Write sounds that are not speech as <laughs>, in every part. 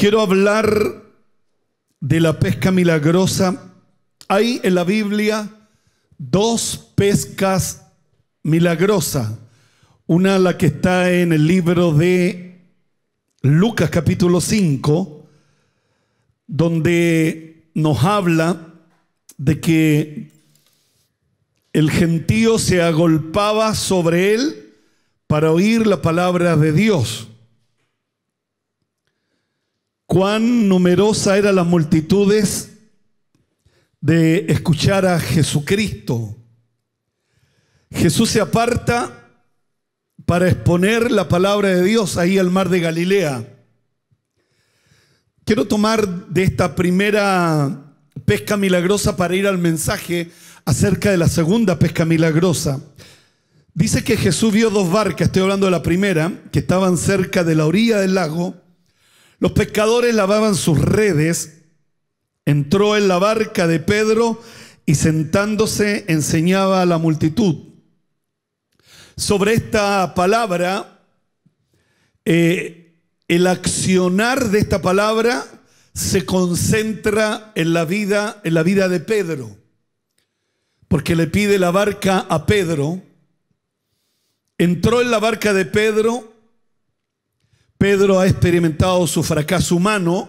Quiero hablar de la pesca milagrosa. Hay en la Biblia dos pescas milagrosas. Una la que está en el libro de Lucas capítulo 5, donde nos habla de que el gentío se agolpaba sobre él para oír la palabra de Dios cuán numerosa eran las multitudes de escuchar a Jesucristo. Jesús se aparta para exponer la palabra de Dios ahí al mar de Galilea. Quiero tomar de esta primera pesca milagrosa para ir al mensaje acerca de la segunda pesca milagrosa. Dice que Jesús vio dos barcas, estoy hablando de la primera, que estaban cerca de la orilla del lago los pescadores lavaban sus redes, entró en la barca de Pedro y sentándose enseñaba a la multitud. Sobre esta palabra, eh, el accionar de esta palabra se concentra en la vida, en la vida de Pedro, porque le pide la barca a Pedro. Entró en la barca de Pedro Pedro ha experimentado su fracaso humano.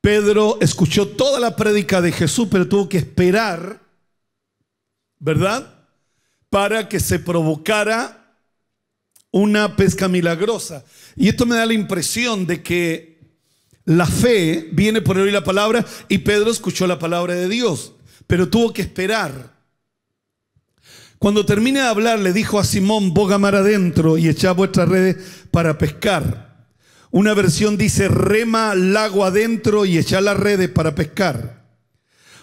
Pedro escuchó toda la prédica de Jesús, pero tuvo que esperar, ¿verdad? Para que se provocara una pesca milagrosa. Y esto me da la impresión de que la fe viene por oír la palabra y Pedro escuchó la palabra de Dios, pero tuvo que esperar. Cuando termine de hablar, le dijo a Simón, boga mar adentro y echad vuestras redes para pescar. Una versión dice, rema el lago adentro y echad las redes para pescar.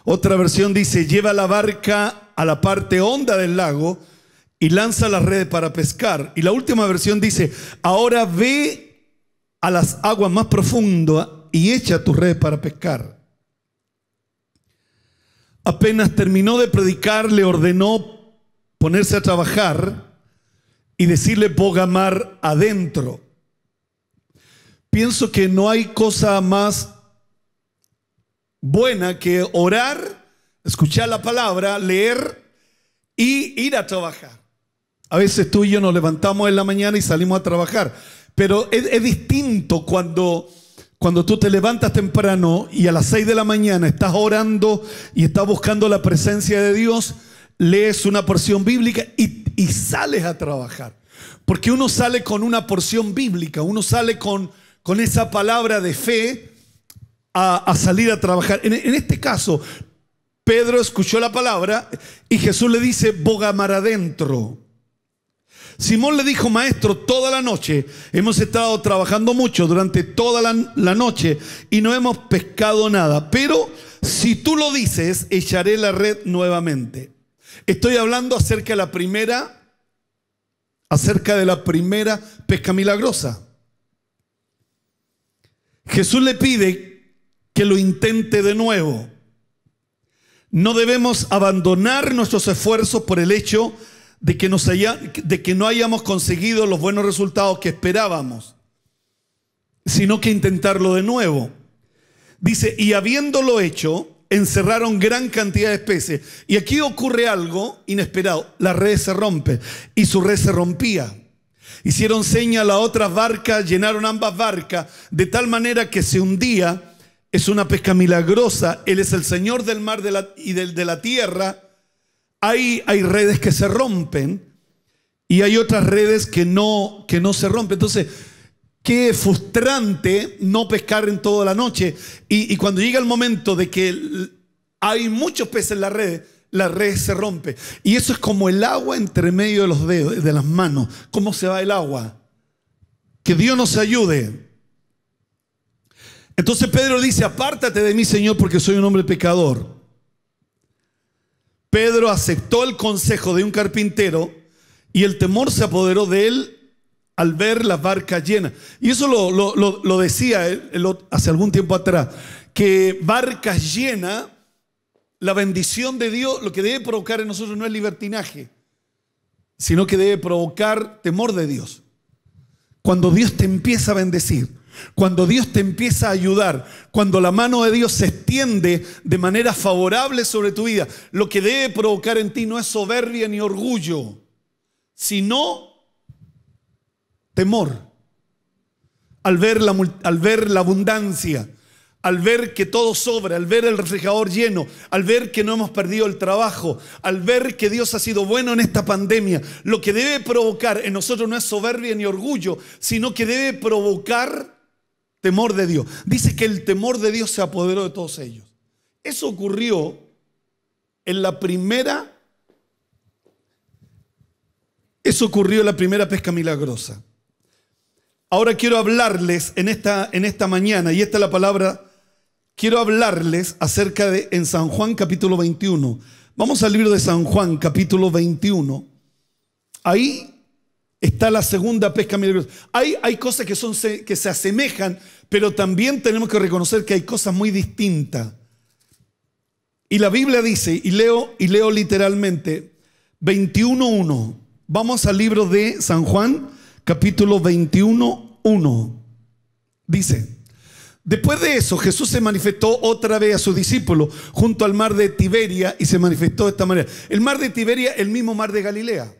Otra versión dice, lleva la barca a la parte honda del lago y lanza las redes para pescar. Y la última versión dice, ahora ve a las aguas más profundas y echa tus redes para pescar. Apenas terminó de predicar, le ordenó ponerse a trabajar y decirle Bogamar adentro. Pienso que no hay cosa más buena que orar, escuchar la palabra, leer y ir a trabajar. A veces tú y yo nos levantamos en la mañana y salimos a trabajar, pero es, distinto cuando cuando tú te levantas temprano y a las 6 de la mañana estás orando y estás buscando la presencia de Dios lees una porción bíblica y, sales a trabajar. Porque uno sale con una porción bíblica, uno sale con, con esa palabra de fe a, salir a trabajar. En, este caso, Pedro escuchó la palabra y Jesús le dice, bogamar adentro. Simón le dijo, maestro, toda la noche hemos estado trabajando mucho durante toda la, la noche y no hemos pescado nada. Pero si tú lo dices, echaré la red nuevamente. Estoy hablando acerca de la primera, acerca de la primera pesca milagrosa. Jesús le pide que lo intente de nuevo. No debemos abandonar nuestros esfuerzos por el hecho de que, de que no hayamos conseguido los buenos resultados que esperábamos, sino que intentarlo de nuevo. Dice, y habiéndolo hecho, encerraron gran cantidad de especies. Y aquí ocurre algo inesperado. La red se rompe y su red se rompía. Hicieron seña a la otra barca. llenaron ambas barcas, de tal manera que se hundía. Es una pesca milagrosa. Él es el Señor del mar y del, de la tierra. Hay, hay redes que se rompen y hay otras redes que no, que no se rompen. Entonces, Qué frustrante no pescar en toda la noche. Y, cuando llega el momento de que hay muchos peces en la red, la red se rompe. Y eso es como el agua entre medio de los dedos, de las manos. ¿Cómo se va el agua? Que Dios nos ayude. Entonces Pedro dice, apártate de mí, Señor, porque soy un hombre pecador. Pedro aceptó el consejo de un carpintero y el temor se apoderó de él al ver la barca llena. Y eso lo, decía él, hace algún tiempo atrás, que barcas llena, la bendición de Dios, lo que debe provocar en nosotros no es libertinaje, sino que debe provocar temor de Dios. Cuando Dios te empieza a bendecir, cuando Dios te empieza a ayudar, cuando la mano de Dios se extiende de manera favorable sobre tu vida, lo que debe provocar en ti no es soberbia ni orgullo, sino temor. Al ver, la, al ver la abundancia, al ver que todo sobra, al ver el refrigerador lleno, al ver que no hemos perdido el trabajo, al ver que Dios ha sido bueno en esta pandemia, lo que debe provocar en nosotros no es soberbia ni orgullo, sino que debe provocar temor de Dios. Dice que el temor de Dios se apoderó de todos ellos. Eso ocurrió en la primera, eso ocurrió en la primera pesca milagrosa. Ahora quiero hablarles en esta, en esta mañana, y esta es la palabra, quiero hablarles acerca de en San Juan capítulo 21. Vamos al libro de San Juan capítulo 21. Ahí está la segunda pesca milagrosa. Hay, hay cosas que, son, que se asemejan, pero también tenemos que reconocer que hay cosas muy distintas. Y la Biblia dice, y leo, y leo literalmente, 21.1. Vamos al libro de San Juan capítulo 21, 1. Dice, después de eso Jesús se manifestó otra vez a sus discípulos junto al mar de Tiberia y se manifestó de esta manera. El mar de Tiberia, el mismo mar de Galilea.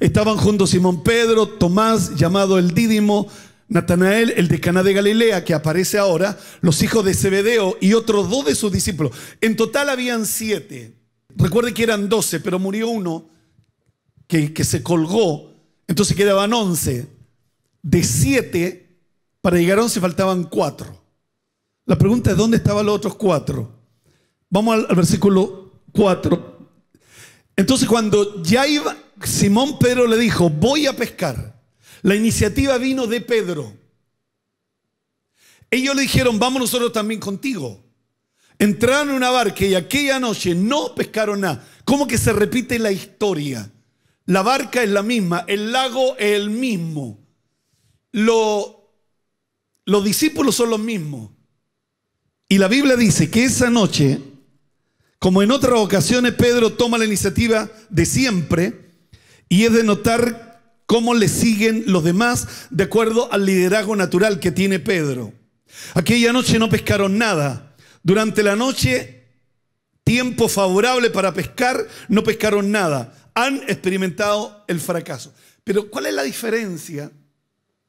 Estaban junto Simón Pedro, Tomás, llamado el Dídimo, Natanael, el de Caná de Galilea, que aparece ahora, los hijos de Zebedeo y otros dos de sus discípulos. En total habían siete. Recuerde que eran doce, pero murió uno que, que se colgó entonces quedaban 11. De 7, para llegar a 11 faltaban 4. La pregunta es, ¿dónde estaban los otros 4? Vamos al, versículo 4. Entonces cuando ya iba, Simón Pedro le dijo, voy a pescar. La iniciativa vino de Pedro. Ellos le dijeron, vamos nosotros también contigo. Entraron en una barca y aquella noche no pescaron nada. ¿Cómo que se repite la historia? La barca es la misma, el lago es el mismo. los discípulos son los mismos. Y la Biblia dice que esa noche, como en otras ocasiones, Pedro toma la iniciativa de siempre y es de notar cómo le siguen los demás de acuerdo al liderazgo natural que tiene Pedro. Aquella noche no pescaron nada. Durante la noche, tiempo favorable para pescar, no pescaron nada han experimentado el fracaso. Pero ¿cuál es la diferencia?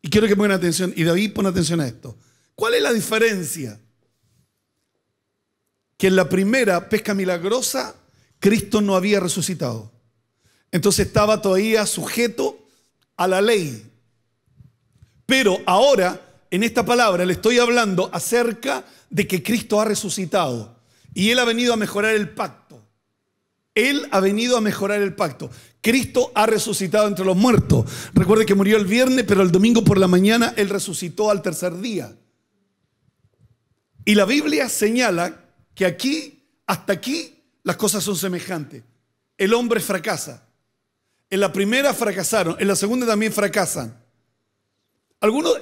Y quiero que pongan atención, y David pone atención a esto. ¿Cuál es la diferencia? Que en la primera pesca milagrosa Cristo no había resucitado. Entonces estaba todavía sujeto a la ley. Pero ahora, en esta palabra, le estoy hablando acerca de que Cristo ha resucitado y Él ha venido a mejorar el pacto. Él ha venido a mejorar el pacto. Cristo ha resucitado entre los muertos. Recuerde que murió el viernes, pero el domingo por la mañana Él resucitó al tercer día. Y la Biblia señala que aquí, hasta aquí, las cosas son semejantes. El hombre fracasa. En la primera fracasaron, en la segunda también fracasan. Algunos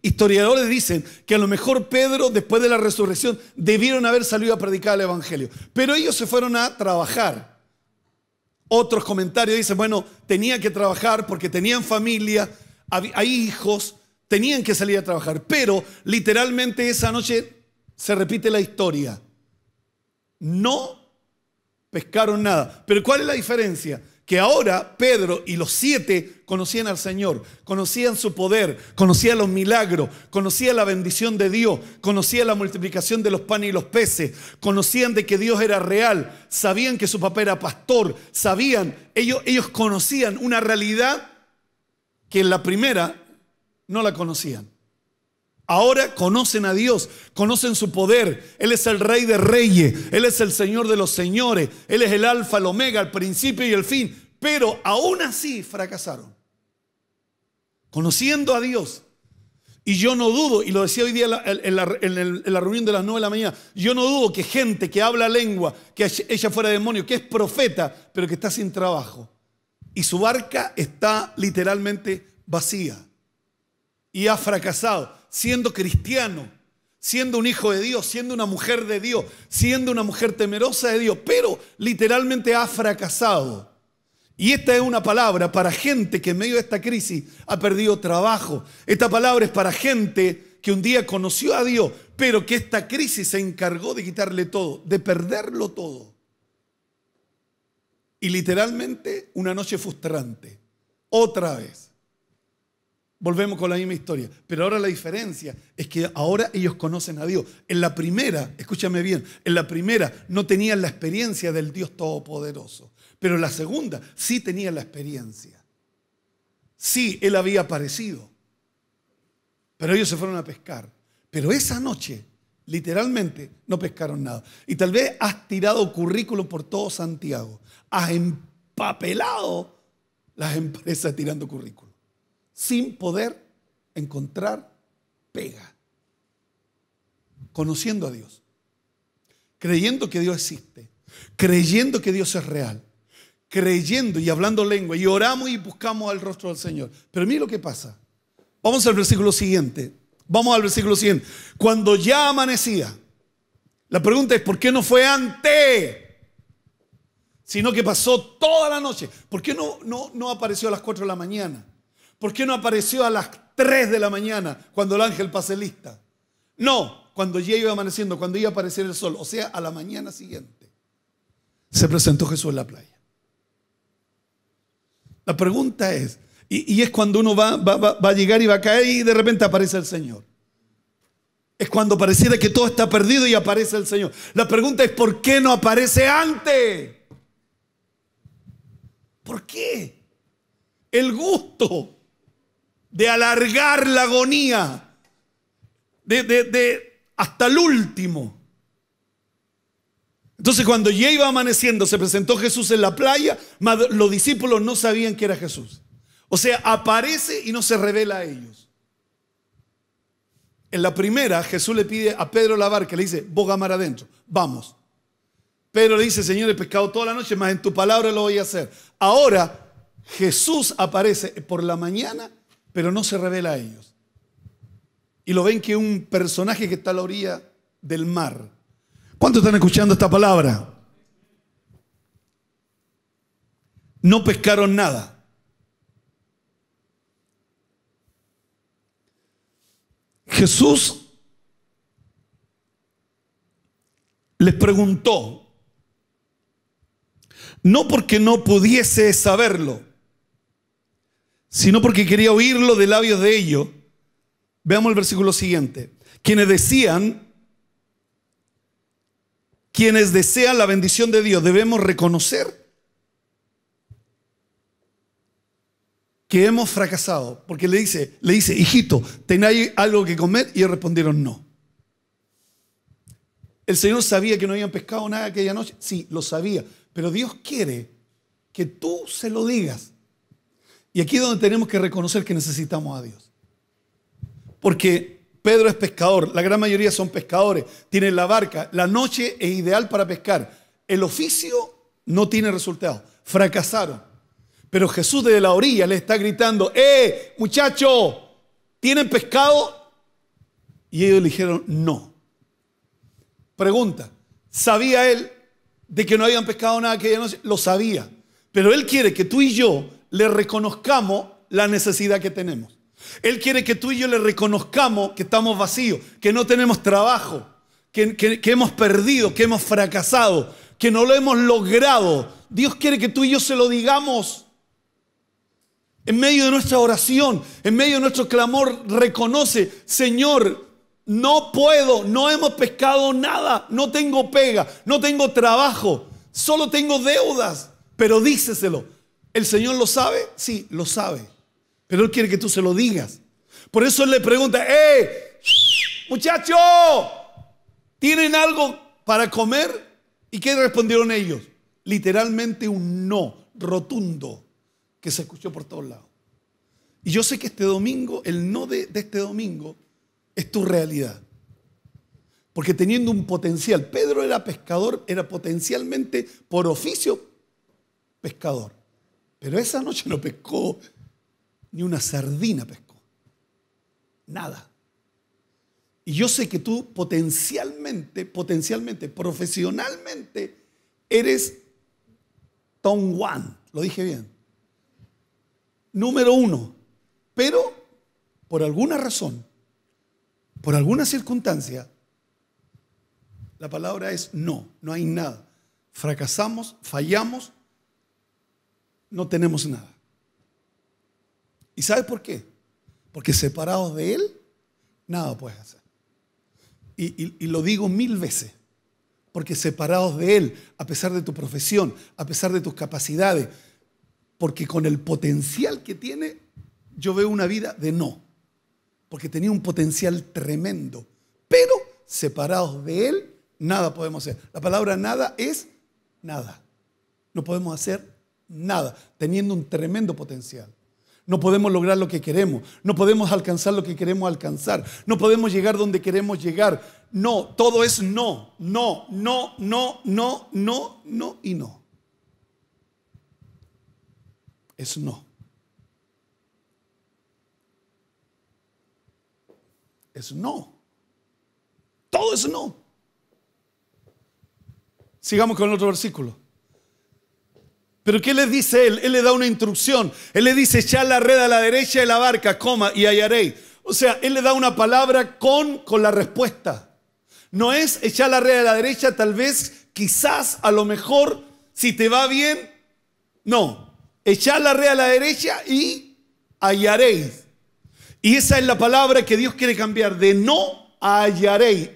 historiadores dicen que a lo mejor Pedro, después de la resurrección, debieron haber salido a predicar el Evangelio. Pero ellos se fueron a trabajar. Otros comentarios dicen, bueno, tenía que trabajar porque tenían familia, hay hijos, tenían que salir a trabajar. Pero literalmente esa noche se repite la historia. No pescaron nada. Pero ¿cuál es la diferencia? que ahora Pedro y los siete conocían al Señor, conocían su poder, conocían los milagros, conocían la bendición de Dios, conocían la multiplicación de los panes y los peces, conocían de que Dios era real, sabían que su papá era pastor, sabían, ellos, ellos conocían una realidad que en la primera no la conocían. Ahora conocen a Dios, conocen su poder. Él es el rey de reyes, Él es el Señor de los señores, Él es el alfa, el omega, el principio y el fin. Pero aún así fracasaron. Conociendo a Dios. Y yo no dudo, y lo decía hoy día en la, reunión de las 9 de la mañana, yo no dudo que gente que habla lengua, que ella fuera demonio, que es profeta, pero que está sin trabajo. Y su barca está literalmente vacía. Y ha fracasado siendo cristiano, siendo un hijo de Dios, siendo una mujer de Dios, siendo una mujer temerosa de Dios, pero literalmente ha fracasado. Y esta es una palabra para gente que en medio de esta crisis ha perdido trabajo. Esta palabra es para gente que un día conoció a Dios, pero que esta crisis se encargó de quitarle todo, de perderlo todo. Y literalmente una noche frustrante. Otra vez volvemos con la misma historia. Pero ahora la diferencia es que ahora ellos conocen a Dios. En la primera, escúchame bien, en la primera no tenían la experiencia del Dios Todopoderoso, pero en la segunda sí tenían la experiencia. Sí, Él había aparecido, pero ellos se fueron a pescar. Pero esa noche, literalmente, no pescaron nada. Y tal vez has tirado currículum por todo Santiago, has empapelado las <laughs> empresas tirando currículum sin poder encontrar pega. Conociendo a Dios, creyendo que Dios existe, creyendo que Dios es real, creyendo y hablando lengua, y oramos y buscamos al rostro del Señor. Pero mire lo que pasa. Vamos al versículo siguiente. Vamos al versículo siguiente. Cuando ya amanecía, la pregunta es, ¿por qué no fue antes? Sino que pasó toda la noche. ¿Por qué no, no, no apareció a las 4 de la mañana? ¿Por qué no apareció a las 3 de la mañana cuando el ángel pase lista? No, cuando ya iba amaneciendo, cuando iba a aparecer el sol, o sea, a la mañana siguiente. Se presentó Jesús en la playa. La pregunta es, y, es cuando uno va, va a llegar y va a caer y de repente aparece el Señor. Es cuando pareciera que todo está perdido y aparece el Señor. La pregunta es, ¿por qué no aparece antes? ¿Por qué? El gusto de alargar la agonía, de, de, hasta el último. Entonces cuando ya iba amaneciendo, se presentó Jesús en la playa, los discípulos no sabían que era Jesús. O sea, aparece y no se revela a ellos. En la primera, Jesús le pide a Pedro la barca, le dice, boga mar adentro, vamos. Pedro le dice, Señor, he pescado toda la noche, mas en tu palabra lo voy a hacer. Ahora, Jesús aparece por la mañana pero no se revela a ellos. Y lo ven que un personaje que está a la orilla del mar. ¿Cuántos están escuchando esta palabra? No pescaron nada. Jesús les preguntó, no porque no pudiese saberlo, sino porque quería oírlo de labios de ellos. Veamos el versículo siguiente. Quienes decían, quienes desean la bendición de Dios, debemos reconocer que hemos fracasado. Porque le dice, le dice, hijito, ¿tenéis algo que comer? Y ellos respondieron no. El Señor sabía que no habían pescado nada aquella noche. Sí, lo sabía. Pero Dios quiere que tú se lo digas. Y aquí es donde tenemos que reconocer que necesitamos a Dios. Porque Pedro es pescador, la gran mayoría son pescadores, tienen la barca, la noche es ideal para pescar. El oficio no tiene resultado, fracasaron. Pero Jesús desde la orilla le está gritando, ¡eh, muchacho! ¿Tienen pescado? Y ellos dijeron, no. Pregunta, ¿sabía él de que no habían pescado nada aquella noche? Lo sabía. Pero él quiere que tú y yo le reconozcamos la necesidad que tenemos. Él quiere que tú y yo le reconozcamos que estamos vacíos, que no tenemos trabajo, que, hemos perdido, que hemos fracasado, que no lo hemos logrado. Dios quiere que tú y yo se lo digamos. En medio de nuestra oración, en medio de nuestro clamor, reconoce, Señor, no puedo, no hemos pescado nada, no tengo pega, no tengo trabajo, solo tengo deudas, pero díceselo ¿El Señor lo sabe? Sí, lo sabe. Pero Él quiere que tú se lo digas. Por eso Él le pregunta, ¡eh, muchacho! ¿Tienen algo para comer? ¿Y qué respondieron ellos? Literalmente un no rotundo que se escuchó por todos lados. Y yo sé que este domingo, el no de este domingo, es tu realidad. Porque teniendo un potencial, Pedro era pescador, era potencialmente por oficio pescador. Pero esa noche no pescó ni una sardina pescó. Nada. Y yo sé que tú potencialmente, potencialmente, profesionalmente, eres Tom One. Lo dije bien. Número uno. Pero por alguna razón, por alguna circunstancia, la palabra es no, no hay nada. Fracasamos, fallamos no tenemos nada. ¿Y sabes por qué? Porque separados de Él, nada puedes hacer. Y, lo digo mil veces, porque separados de Él, a pesar de tu profesión, a pesar de tus capacidades, porque con el potencial que tiene, yo veo una vida de no, porque tenía un potencial tremendo, pero separados de Él, nada podemos hacer. La palabra nada es nada. No podemos hacer nada, teniendo un tremendo potencial. No podemos lograr lo que queremos, no podemos alcanzar lo que queremos alcanzar, no podemos llegar donde queremos llegar. No, todo es no, no, no, no, no, no, no y no. Es no. Es no. Todo es no. Sigamos con el otro versículo. Pero ¿qué le dice él? Él le da una instrucción. Él le dice, echa la red a la derecha de la barca, coma, y hallaréis. O sea, él le da una palabra con, con la respuesta. No es echar la red a la derecha, tal vez, quizás, a lo mejor, si te va bien. No, echar la red a la derecha y hallaréis. Y esa es la palabra que Dios quiere cambiar, de no hallaréis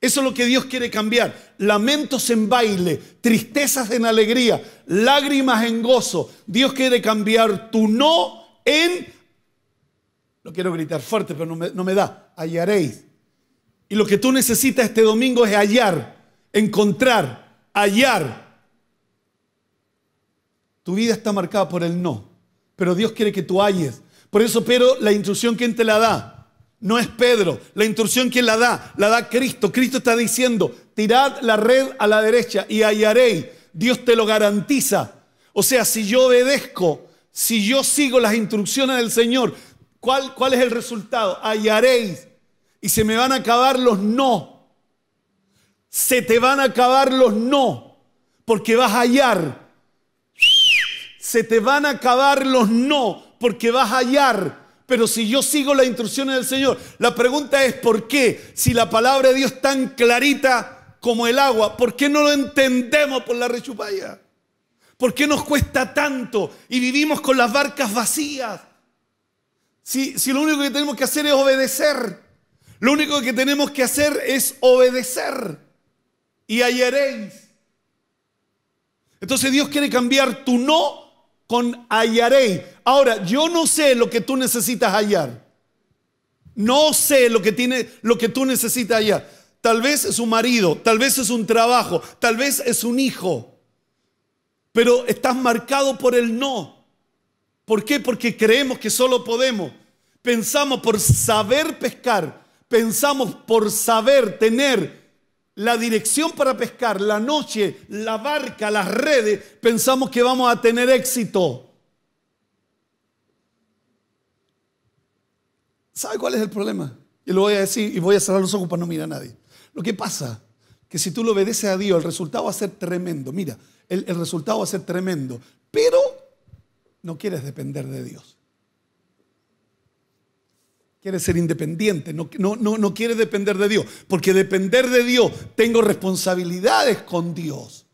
eso es lo que Dios quiere cambiar. Lamentos en baile, tristezas en alegría, lágrimas en gozo. Dios quiere cambiar tu no en... No quiero gritar fuerte, pero no me, da. Hallaréis. Y lo que tú necesitas este domingo es hallar, encontrar, hallar. Tu vida está marcada por el no, pero Dios quiere que tú halles. Por eso, pero la instrucción, ¿quién te la da? No es Pedro. La instrucción quién la da? La da Cristo. Cristo está diciendo, tirad la red a la derecha y hallaréis. Dios te lo garantiza. O sea, si yo obedezco, si yo sigo las instrucciones del Señor, ¿cuál, cuál es el resultado? Hallaréis. Y se me van a acabar los no. Se te van a acabar los no. Porque vas a hallar. Se te van a acabar los no. Porque vas a hallar pero si yo sigo las instrucciones del Señor, la pregunta es ¿por qué? Si la palabra de Dios es tan clarita como el agua, ¿por qué no lo entendemos por la rechupalla? ¿Por qué nos cuesta tanto y vivimos con las barcas vacías? Si, si lo único que tenemos que hacer es obedecer, lo único que tenemos que hacer es obedecer y hallaréis. Entonces Dios quiere cambiar tu no con hallaré. Ahora, yo no sé lo que tú necesitas hallar. No sé lo que, tiene, lo que tú necesitas hallar. Tal vez es un marido, tal vez es un trabajo, tal vez es un hijo. Pero estás marcado por el no. ¿Por qué? Porque creemos que solo podemos. Pensamos por saber pescar, pensamos por saber tener la dirección para pescar, la noche, la barca, las redes, pensamos que vamos a tener éxito. ¿Sabe cuál es el problema? Y lo voy a decir y voy a cerrar los ojos para no mirar a nadie. Lo que pasa que si tú lo obedeces a Dios, el resultado va a ser tremendo. Mira, el, el resultado va a ser tremendo. Pero no quieres depender de Dios quiere ser independiente, no, no, quiere depender de Dios, porque depender de Dios, tengo responsabilidades con Dios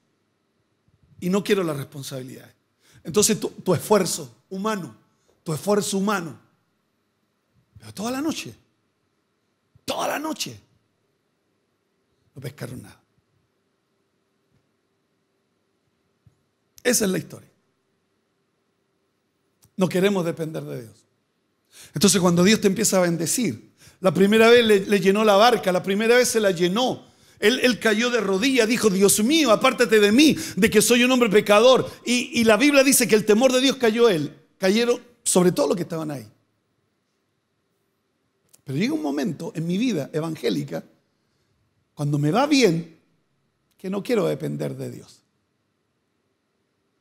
y no quiero las responsabilidades. Entonces tu, tu esfuerzo humano, tu esfuerzo humano, pero toda la noche, toda la noche, no pescaron nada. Esa es la historia. No queremos depender de Dios. Entonces cuando Dios te empieza a bendecir, la primera vez le, llenó la barca, la primera vez se la llenó. Él, cayó de rodillas, dijo, Dios mío, apártate de mí, de que soy un hombre pecador. Y, la Biblia dice que el temor de Dios cayó él, cayeron sobre todo los que estaban ahí. Pero llega un momento en mi vida evangélica, cuando me va bien, que no quiero depender de Dios.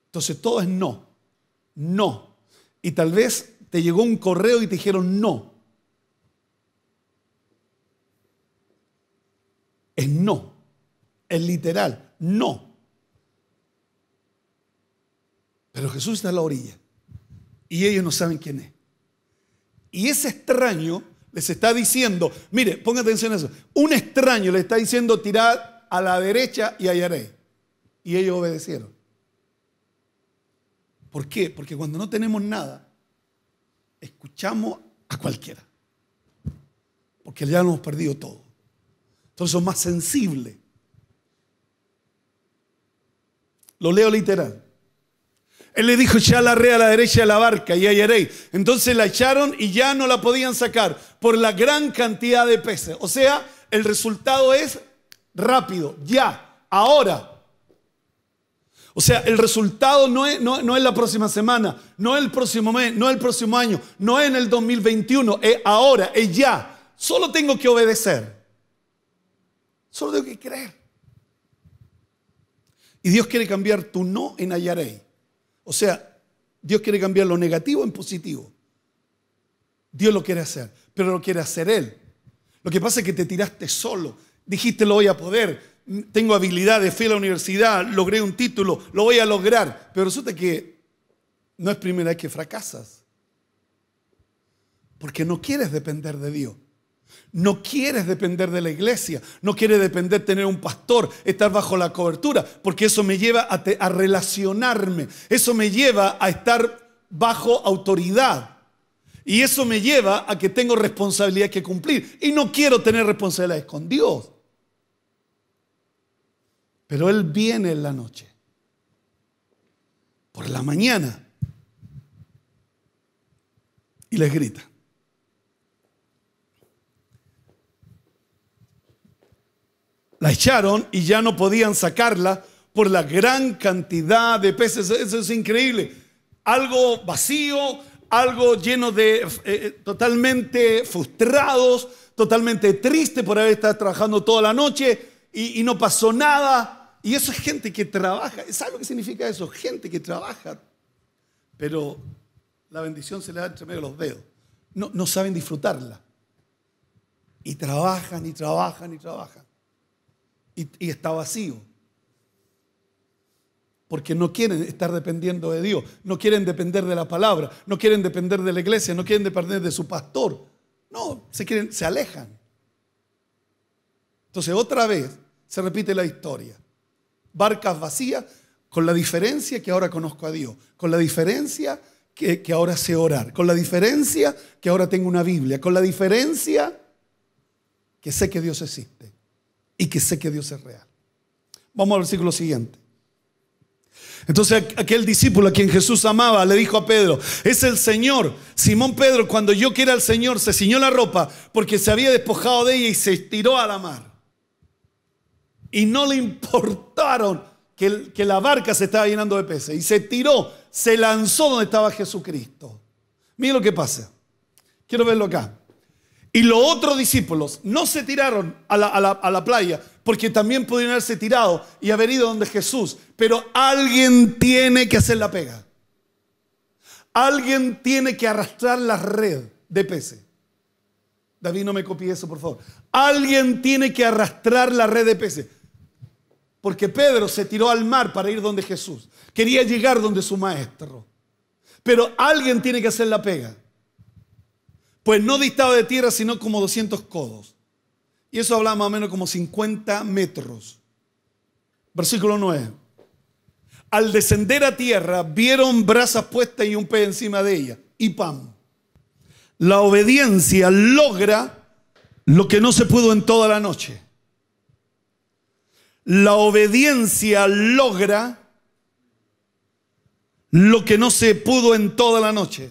Entonces todo es no, no. Y tal vez te llegó un correo y te dijeron no. Es no. Es literal. No. Pero Jesús está a la orilla. Y ellos no saben quién es. Y ese extraño les está diciendo, mire, ponga atención a eso. Un extraño les está diciendo tirad a la derecha y hallaré. Y ellos obedecieron. ¿Por qué? Porque cuando no tenemos nada, escuchamos a cualquiera. Porque ya hemos perdido todo. Entonces son más sensibles. Lo leo literal. Él le dijo, ya la re a la derecha de la barca y hallaréis. Entonces la echaron y ya no la podían sacar por la gran cantidad de peces. O sea, el resultado es rápido, ya, ahora. O sea, el resultado no es, no, es la próxima semana, no es el próximo mes, no es el próximo año, no es en el 2021, es ahora, es ya. Solo tengo que obedecer. Solo tengo que creer. Y Dios quiere cambiar tu no en hallaré. O sea, Dios quiere cambiar lo negativo en positivo. Dios lo quiere hacer, pero lo quiere hacer Él. Lo que pasa es que te tiraste solo, dijiste lo voy a poder, tengo habilidades, fui a la universidad, logré un título, lo voy a lograr. Pero resulta que no es primera vez que fracasas. Porque no quieres depender de Dios. No quieres depender de la iglesia, no quieres depender tener un pastor, estar bajo la cobertura, porque eso me lleva a, a relacionarme, eso me lleva a estar bajo autoridad. Y eso me lleva a que tengo responsabilidades que cumplir. Y no quiero tener responsabilidades con Dios. Pero Él viene en la noche. Por la mañana. Y les grita. La echaron y ya no podían sacarla por la gran cantidad de peces. Eso es increíble. Algo vacío, algo lleno de eh, eh, totalmente frustrados, totalmente triste por haber estado trabajando toda la noche y no pasó nada. Y eso es gente que trabaja. ¿Sabes lo que significa eso? Gente que trabaja, pero la bendición se le da entre medio de los dedos. No, no saben disfrutarla. Y trabajan y trabajan y trabajan. Y, está vacío. Porque no quieren estar dependiendo de Dios. No quieren depender de la palabra. No quieren depender de la iglesia. No quieren depender de su pastor. No, se, quieren, se alejan. Entonces otra vez se repite la historia barcas vacías, con la diferencia que ahora conozco a Dios, con la diferencia que, ahora sé orar, con la diferencia que ahora tengo una Biblia, con la diferencia que sé que Dios existe y que sé que Dios es real. Vamos al versículo siguiente. Entonces aquel discípulo a quien Jesús amaba le dijo a Pedro, es el Señor. Simón Pedro, cuando yo que al el Señor, se ciñó la ropa porque se había despojado de ella y se estiró a la mar y no le importaron que, la barca se estaba llenando de peces. Y se tiró, se lanzó donde estaba Jesucristo. Mira lo que pasa. Quiero verlo acá. Y los otros discípulos no se tiraron a la, playa, porque también pudieron haberse tirado y haber ido donde Jesús. Pero alguien tiene que hacer la pega. Alguien tiene que arrastrar la red de peces. David, no me copie eso, por favor. Alguien tiene que arrastrar la red de peces. Porque Pedro se tiró al mar para ir donde Jesús. Quería llegar donde su maestro. Pero alguien tiene que hacer la pega. Pues no distaba de tierra, sino como 200 codos. Y eso hablaba más o menos como 50 metros. Versículo 9. Al descender a tierra, vieron brasas puestas y un pez encima de ella. Y pam. La obediencia logra lo que no se pudo en toda la noche. La obediencia logra lo que no se pudo en toda la noche.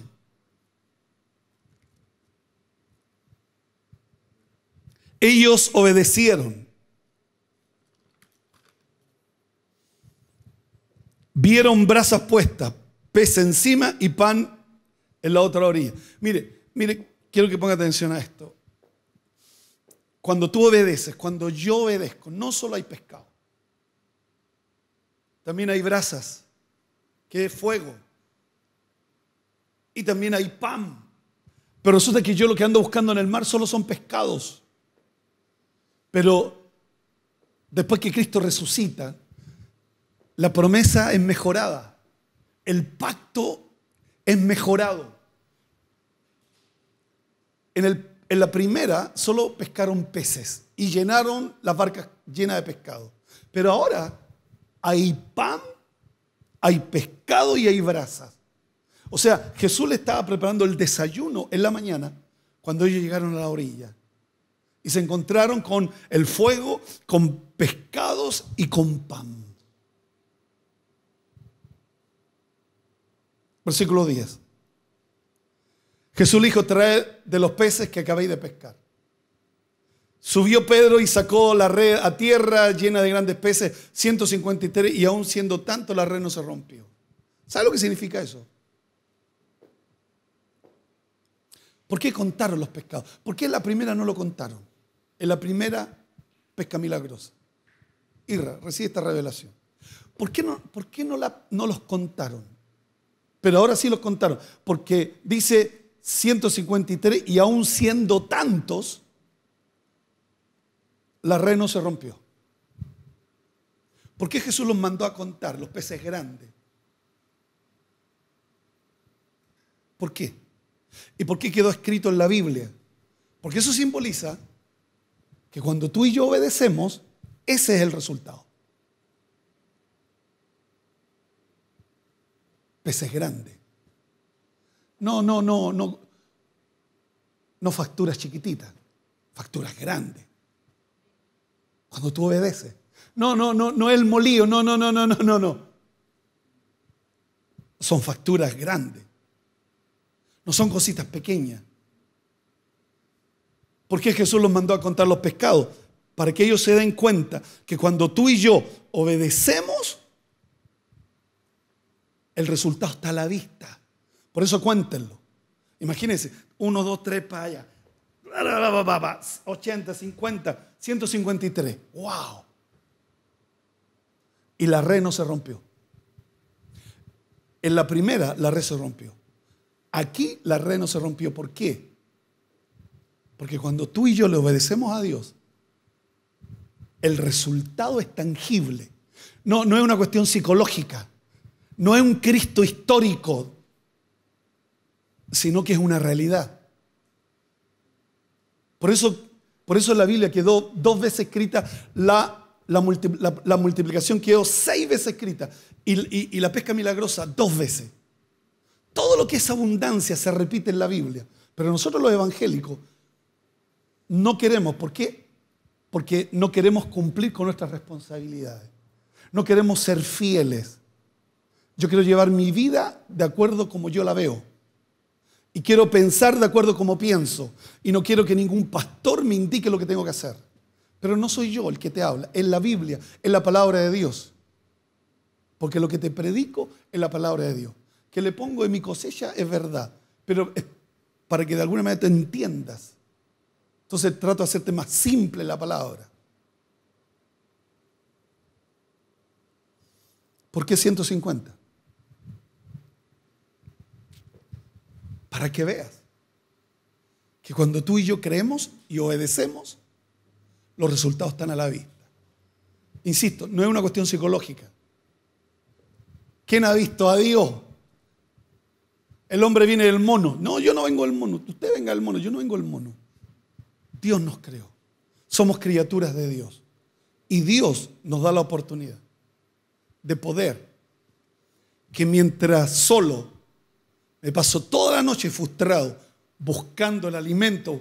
Ellos obedecieron. Vieron brasas puestas, pez encima y pan en la otra orilla. Mire, mire, quiero que ponga atención a esto. Cuando tú obedeces, cuando yo obedezco, no solo hay pescado, también hay brasas, que es fuego, y también hay pan. Pero resulta que yo lo que ando buscando en el mar solo son pescados. Pero después que Cristo resucita, la promesa es mejorada, el pacto es mejorado. En el en la primera solo pescaron peces y llenaron las barcas llenas de pescado. Pero ahora hay pan, hay pescado y hay brasas. O sea, Jesús le estaba preparando el desayuno en la mañana cuando ellos llegaron a la orilla. Y se encontraron con el fuego, con pescados y con pan. Versículo 10. Jesús le dijo, traed de los peces que acabéis de pescar. Subió Pedro y sacó la red a tierra llena de grandes peces, 153, y aún siendo tanto la red no se rompió. ¿Sabe lo que significa eso? ¿Por qué contaron los pescados? ¿Por qué en la primera no lo contaron? En la primera pesca milagrosa. Irra, recibe esta revelación. ¿Por qué no, qué no los contaron? Pero ahora sí los contaron. Porque dice 153 y aún siendo tantos, la red no se rompió. ¿Por qué Jesús los mandó a contar los peces grandes? ¿Por qué? ¿Y por qué quedó escrito en la Biblia? Porque eso simboliza que cuando tú y yo obedecemos, ese es el resultado. Peces grandes no, no, no, no, no facturas chiquititas, facturas grandes. Cuando tú obedeces. No, no, no, no el molío, no, no, no, no, no, no, no. Son facturas grandes. No son cositas pequeñas. ¿Por qué Jesús los mandó a contar los pescados? Para que ellos se den cuenta que cuando tú y yo obedecemos, el resultado está a la vista. Por eso cuéntenlo. Imagínense, uno, dos, tres, para allá. 80, 50, 153. ¡Wow! Y la red no se rompió. En la primera la red se rompió. Aquí la red no se rompió. ¿Por qué? Porque cuando tú y yo le obedecemos a Dios, el resultado es tangible. No, no es una cuestión psicológica. No es un Cristo histórico sino que es una realidad. Por eso, por eso la Biblia quedó dos veces escrita, la, multiplicación quedó seis veces escrita y, y la pesca milagrosa dos veces. Todo lo que es abundancia se repite en la Biblia, pero nosotros los evangélicos no queremos, ¿por qué? Porque no queremos cumplir con nuestras responsabilidades, no queremos ser fieles. Yo quiero llevar mi vida de acuerdo como yo la veo. Y quiero pensar de acuerdo como pienso. Y no quiero que ningún pastor me indique lo que tengo que hacer. Pero no soy yo el que te habla. Es la Biblia, es la palabra de Dios. Porque lo que te predico es la palabra de Dios. Que le pongo en mi cosecha es verdad. Pero para que de alguna manera te entiendas. Entonces trato de hacerte más simple la palabra. ¿Por qué 150? para que veas que cuando tú y yo creemos y obedecemos, los resultados están a la vista. Insisto, no es una cuestión psicológica. ¿Quién ha visto a Dios? El hombre viene del mono. No, yo no vengo del mono. Usted venga del mono, yo no vengo del mono. Dios nos creó. Somos criaturas de Dios. Y Dios nos da la oportunidad de poder que mientras solo me paso toda la noche frustrado buscando el alimento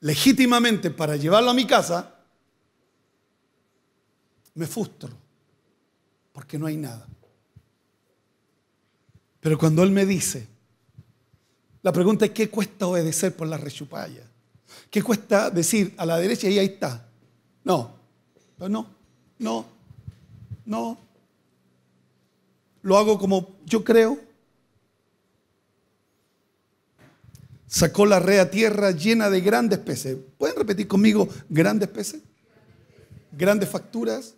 legítimamente para llevarlo a mi casa. Me frustro porque no hay nada. Pero cuando Él me dice, la pregunta es, ¿qué cuesta obedecer por la rechupalla? ¿Qué cuesta decir a la derecha y ahí está? No, no, no, no. Lo hago como yo creo, sacó la red a tierra llena de grandes peces. ¿Pueden repetir conmigo grandes peces? Grandes facturas,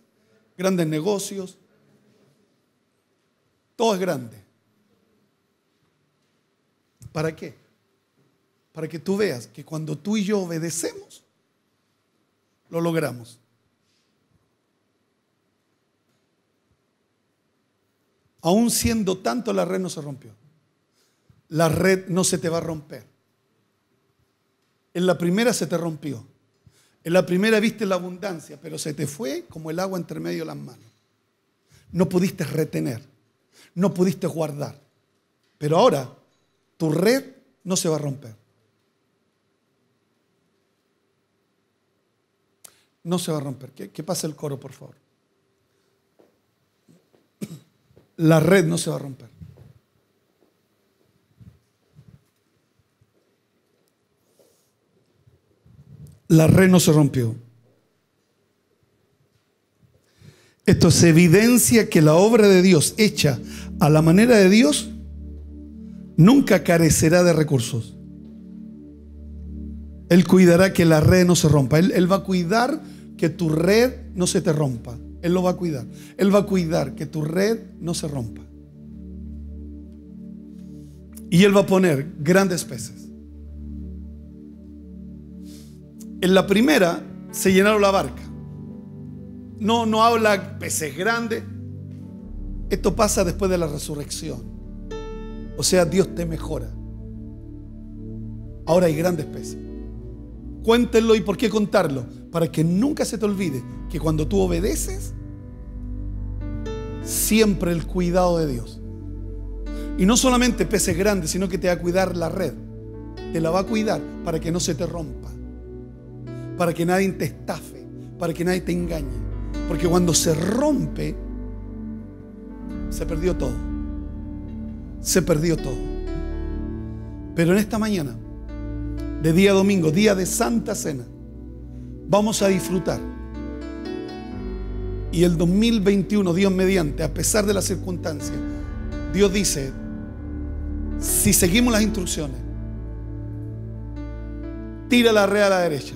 grandes negocios. Todo es grande. ¿Para qué? Para que tú veas que cuando tú y yo obedecemos, lo logramos. Aún siendo tanto, la red no se rompió. La red no se te va a romper en la primera se te rompió. En la primera viste la abundancia, pero se te fue como el agua entre medio de las manos. No pudiste retener, no pudiste guardar. Pero ahora tu red no se va a romper. No se va a romper. Que, que pase el coro, por favor. <clears throat> La red no se va a romper. la red no se rompió. Esto se evidencia que la obra de Dios hecha a la manera de Dios nunca carecerá de recursos. Él cuidará que la red no se rompa. Él, él, va a cuidar que tu red no se te rompa. Él lo va a cuidar. Él va a cuidar que tu red no se rompa. Y Él va a poner grandes peces. En la primera se llenaron la barca. No, no habla peces grandes. Esto pasa después de la resurrección. O sea, Dios te mejora. Ahora hay grandes peces. Cuéntenlo y por qué contarlo. Para que nunca se te olvide que cuando tú obedeces, siempre el cuidado de Dios. Y no solamente peces grandes, sino que te va a cuidar la red. Te la va a cuidar para que no se te rompa para que nadie te estafe, para que nadie te engañe. Porque cuando se rompe, se perdió todo. Se perdió todo. Pero en esta mañana, de día domingo, día de Santa Cena, vamos a disfrutar. Y el 2021, Dios mediante, a pesar de las circunstancias, Dios dice, si seguimos las instrucciones, tira la red a la derecha,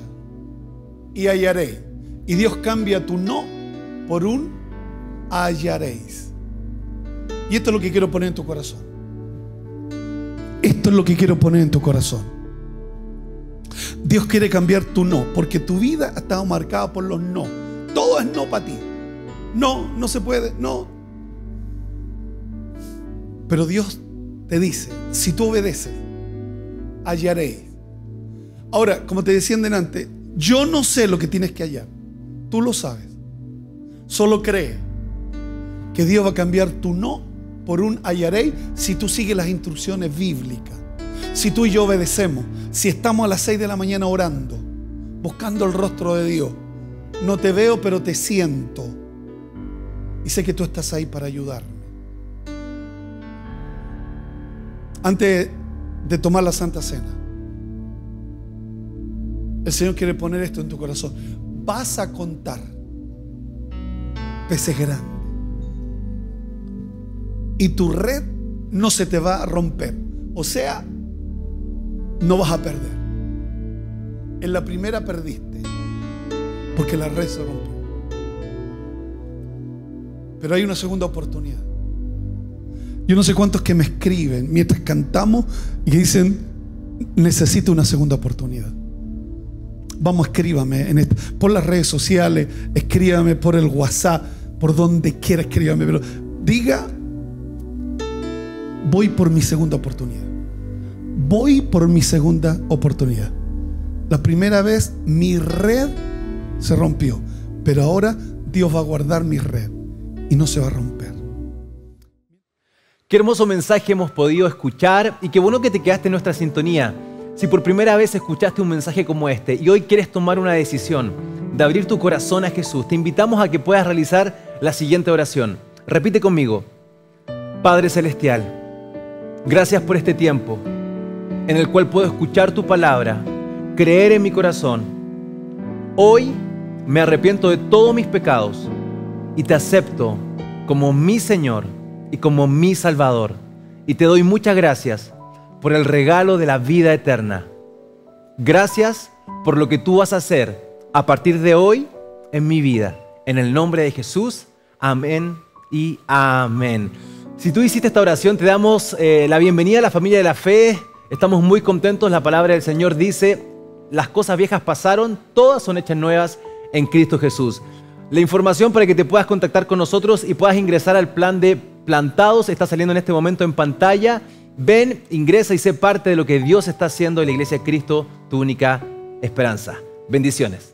y hallaré Y Dios cambia tu no por un hallaréis. Y esto es lo que quiero poner en tu corazón. Esto es lo que quiero poner en tu corazón. Dios quiere cambiar tu no, porque tu vida ha estado marcada por los no. Todo es no para ti. No, no se puede, no. Pero Dios te dice, si tú obedeces, hallaréis. Ahora, como te decían delante, yo no sé lo que tienes que hallar. Tú lo sabes. Solo cree que Dios va a cambiar tu no por un hallaré si tú sigues las instrucciones bíblicas. Si tú y yo obedecemos, si estamos a las 6 de la mañana orando, buscando el rostro de Dios. No te veo, pero te siento. Y sé que tú estás ahí para ayudarme. Antes de tomar la Santa Cena, el Señor quiere poner esto en tu corazón. Vas a contar peces grandes. Y tu red no se te va a romper. O sea, no vas a perder. En la primera perdiste. Porque la red se rompió. Pero hay una segunda oportunidad. Yo no sé cuántos que me escriben mientras cantamos y dicen, necesito una segunda oportunidad vamos, escríbame por las redes sociales, escríbame por el WhatsApp, por donde quiera, escríbame, pero diga, voy por mi segunda oportunidad. Voy por mi segunda oportunidad. La primera vez mi red se rompió, pero ahora Dios va a guardar mi red y no se va a romper. Qué hermoso mensaje hemos podido escuchar y qué bueno que te quedaste en nuestra sintonía. Si por primera vez escuchaste un mensaje como este y hoy quieres tomar una decisión de abrir tu corazón a Jesús, te invitamos a que puedas realizar la siguiente oración. Repite conmigo. Padre Celestial, gracias por este tiempo en el cual puedo escuchar tu palabra, creer en mi corazón. Hoy me arrepiento de todos mis pecados y te acepto como mi Señor y como mi Salvador. Y te doy muchas gracias por el regalo de la vida eterna. Gracias por lo que tú vas a hacer a partir de hoy en mi vida. En el nombre de Jesús, amén y amén. Si tú hiciste esta oración, te damos eh, la bienvenida a la familia de la fe. Estamos muy contentos. La palabra del Señor dice, las cosas viejas pasaron, todas son hechas nuevas en Cristo Jesús. La información para que te puedas contactar con nosotros y puedas ingresar al plan de plantados está saliendo en este momento en pantalla. Ven, ingresa y sé parte de lo que Dios está haciendo en la Iglesia de Cristo, tu única esperanza. Bendiciones.